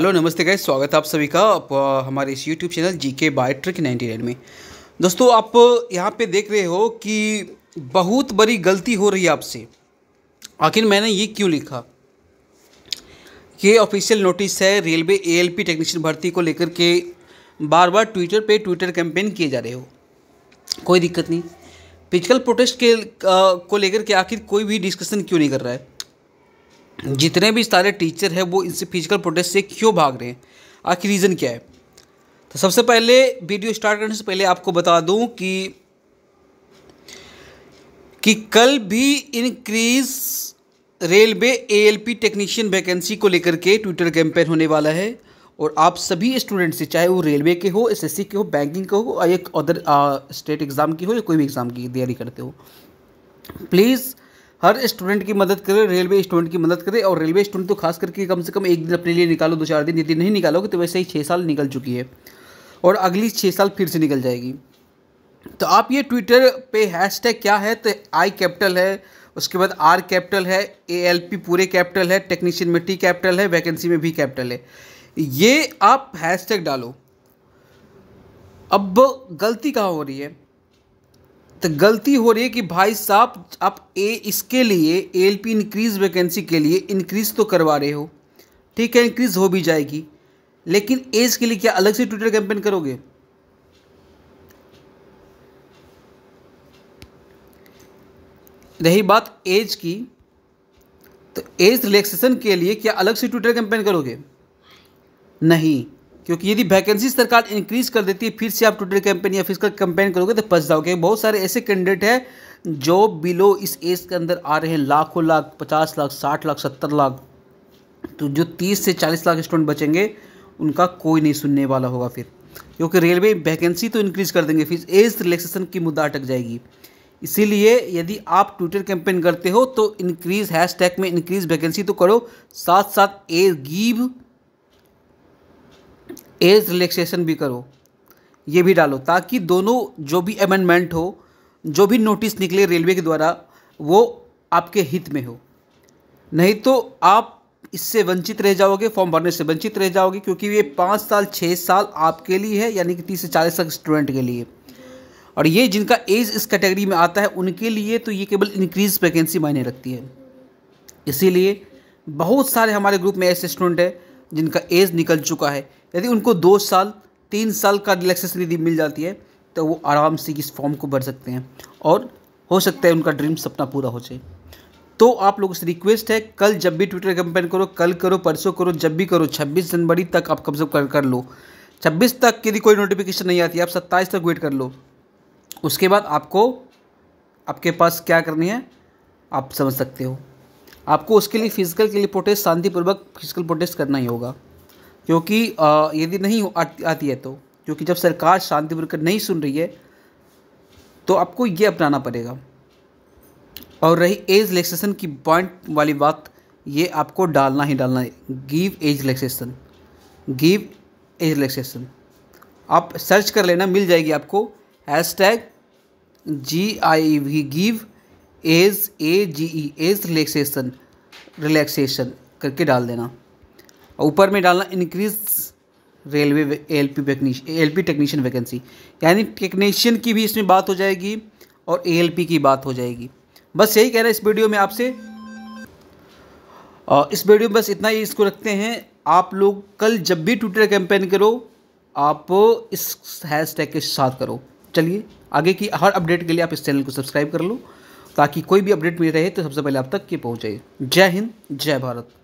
hello नमस्ते guys स्वागत है आप सभी का आप हमारे इस यूट्यूब चैनल जी के बाय ट्रिक नाइन्टी में दोस्तों आप यहाँ पे देख रहे हो कि बहुत बड़ी गलती हो रही है आपसे आखिर मैंने ये क्यों लिखा ये ऑफिशियल नोटिस है रेलवे एएलपी टेक्नीशियन भर्ती को लेकर के बार बार ट्विटर पे ट्विटर कैंपेन किए जा रहे हो कोई दिक्कत नहीं फिजिकल प्रोटेस्ट के आ, को लेकर के आखिर कोई भी डिस्कशन क्यों नहीं कर रहा है जितने भी सारे टीचर हैं वो इनसे फिजिकल प्रोटेस्ट से क्यों भाग रहे हैं आखिर रीज़न क्या है तो सबसे पहले वीडियो स्टार्ट करने से पहले आपको बता दूं कि कि कल भी increase railway ALP technician vacancy को लेकर के ट्विटर कैंपेन होने वाला है और आप सभी स्टूडेंट से चाहे वो रेलवे के हो एसएससी के हो बैंकिंग के हो या अदर स्टेट एग्ज़ाम की हो या कोई भी एग्ज़ाम की तैयारी करते हो प्लीज़ हर स्टूडेंट की मदद करें रेलवे स्टूडेंट की मदद करें और रेलवे स्टूडेंट तो खास करके कम से कम एक दिन अपने लिए निकालो दो चार दिन यदि नहीं निकालोगे तो वैसे ही छः साल निकल चुकी है और अगली छः साल फिर से निकल जाएगी तो आप ये ट्विटर पे हैशटैग क्या है तो आई कैपिटल है उसके बाद आर कैपिटल है ए एल पी पूरे कैपिटल है टेक्नीशियन में टी कैपिटल है वैकेंसी में भी कैपिटल है ये आप हैशटैग डालो अब गलती कहाँ हो रही है तो गलती हो रही है कि भाई साहब आप ए इसके लिए एल पी इंक्रीज वैकेंसी के लिए इंक्रीज तो करवा रहे हो ठीक है इंक्रीज हो भी जाएगी लेकिन एज के लिए क्या अलग से ट्विटर कैंपेन करोगे रही बात एज की तो एज रिलैक्सेशन के लिए क्या अलग से ट्विटर कैंपेन करोगे नहीं क्योंकि यदि वैकेंसी सरकार इंक्रीज कर देती है फिर से आप ट्विटर कैंपेन या फिजिकल कैंपेन करोगे तो फंस जाओगे बहुत सारे ऐसे कैंडिडेट हैं जो बिलो इस एज के अंदर आ रहे हैं लाखों लाख पचास लाख साठ लाख सत्तर लाख तो जो तीस से चालीस लाख स्टूडेंट बचेंगे उनका कोई नहीं सुनने वाला होगा फिर क्योंकि रेलवे वैकेंसी तो इंक्रीज कर देंगे फिर एज रिलैक्सेशन की मुद्दा अटक जाएगी इसीलिए यदि आप ट्विटर कैंपेन करते हो तो इंक्रीज हैश में इंक्रीज वैकेंसी तो करो साथ साथ ए गिव एज रिलैक्सेशन भी करो ये भी डालो ताकि दोनों जो भी अमेंडमेंट हो जो भी नोटिस निकले रेलवे के द्वारा वो आपके हित में हो नहीं तो आप इससे वंचित रह जाओगे फॉर्म भरने से वंचित रह जाओगे क्योंकि ये पाँच साल छः साल आपके लिए है यानी कि तीस से चालीस साल स्टूडेंट के लिए और ये जिनका एज इस कैटेगरी में आता है उनके लिए तो ये केवल इंक्रीज वैकेंसी मायने रखती है इसीलिए बहुत सारे हमारे ग्रुप में ऐसे स्टूडेंट हैं जिनका एज निकल चुका है यदि उनको दो साल तीन साल का रिलैक्सेशन यदि मिल जाती है तो वो आराम से इस फॉर्म को भर सकते हैं और हो सकता है उनका ड्रीम सपना पूरा हो जाए तो आप लोगों से रिक्वेस्ट है कल जब भी ट्विटर कैंपेन करो कल करो परसों करो जब भी करो 26 जनवरी तक आप से कम कर लो 26 तक यदि कोई नोटिफिकेशन नहीं आती आप 27 तक वेट कर लो उसके बाद आपको आपके पास क्या करनी है आप समझ सकते हो आपको उसके लिए फिजिकल के लिए प्रोटेस्ट शांतिपूर्वक फिजिकल प्रोटेस्ट करना ही होगा क्योंकि यदि नहीं आती है तो क्योंकि जब सरकार शांतिपूर्वक नहीं सुन रही है तो आपको ये अपनाना पड़ेगा और रही एज रिलैक्सेशन की पॉइंट वाली बात ये आपको डालना ही डालना है give age relaxation give age relaxation आप सर्च कर लेना मिल जाएगी आपको hash tag G I V give age A G E age relaxation relaxation करके डाल देना और ऊपर में डालना increase railway L P L P technician vacancy यानी टेक्नीशियन की भी इसमें बात हो जाएगी और ए एल पी की बात हो जाएगी बस यही कह रहा है इस वीडियो में आपसे इस वीडियो में बस इतना ही इसको रखते हैं आप लोग कल जब भी ट्विटर कैंपेन करो आप इस हैश टैग के साथ करो चलिए आगे की हर अपडेट के लिए आप इस चैनल को सब्सक्राइब कर लो ताकि कोई भी अपडेट मिल रहे तो सबसे पहले आप तक ये पहुँच जय हिंद जय भारत